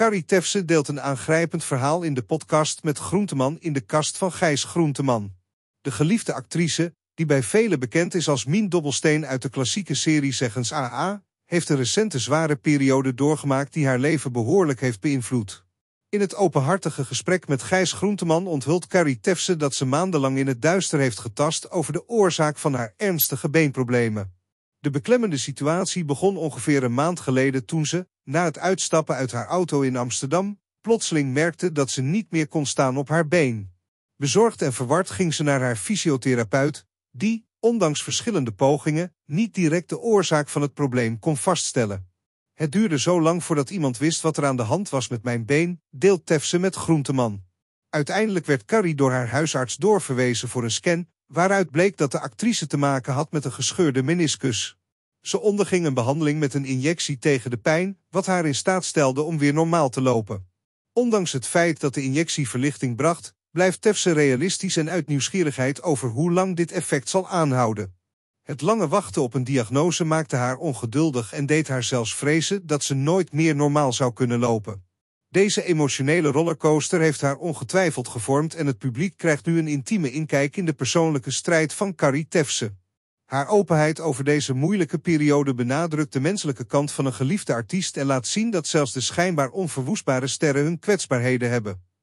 Carrie Tefse deelt een aangrijpend verhaal in de podcast met Groenteman in de kast van Gijs Groenteman. De geliefde actrice, die bij velen bekend is als Mien Dobbelsteen uit de klassieke serie Zeggens AA, heeft een recente zware periode doorgemaakt die haar leven behoorlijk heeft beïnvloed. In het openhartige gesprek met Gijs Groenteman onthult Carrie Tefse dat ze maandenlang in het duister heeft getast over de oorzaak van haar ernstige beenproblemen. De beklemmende situatie begon ongeveer een maand geleden toen ze, na het uitstappen uit haar auto in Amsterdam, plotseling merkte dat ze niet meer kon staan op haar been. Bezorgd en verward ging ze naar haar fysiotherapeut, die, ondanks verschillende pogingen, niet direct de oorzaak van het probleem kon vaststellen. Het duurde zo lang voordat iemand wist wat er aan de hand was met mijn been, deelt Tefse met Groenteman. Uiteindelijk werd Carrie door haar huisarts doorverwezen voor een scan, waaruit bleek dat de actrice te maken had met een gescheurde meniscus. Ze onderging een behandeling met een injectie tegen de pijn, wat haar in staat stelde om weer normaal te lopen. Ondanks het feit dat de injectie verlichting bracht, blijft Tefse realistisch en uit nieuwsgierigheid over hoe lang dit effect zal aanhouden. Het lange wachten op een diagnose maakte haar ongeduldig en deed haar zelfs vrezen dat ze nooit meer normaal zou kunnen lopen. Deze emotionele rollercoaster heeft haar ongetwijfeld gevormd en het publiek krijgt nu een intieme inkijk in de persoonlijke strijd van Carrie Tefse. Haar openheid over deze moeilijke periode benadrukt de menselijke kant van een geliefde artiest en laat zien dat zelfs de schijnbaar onverwoestbare sterren hun kwetsbaarheden hebben.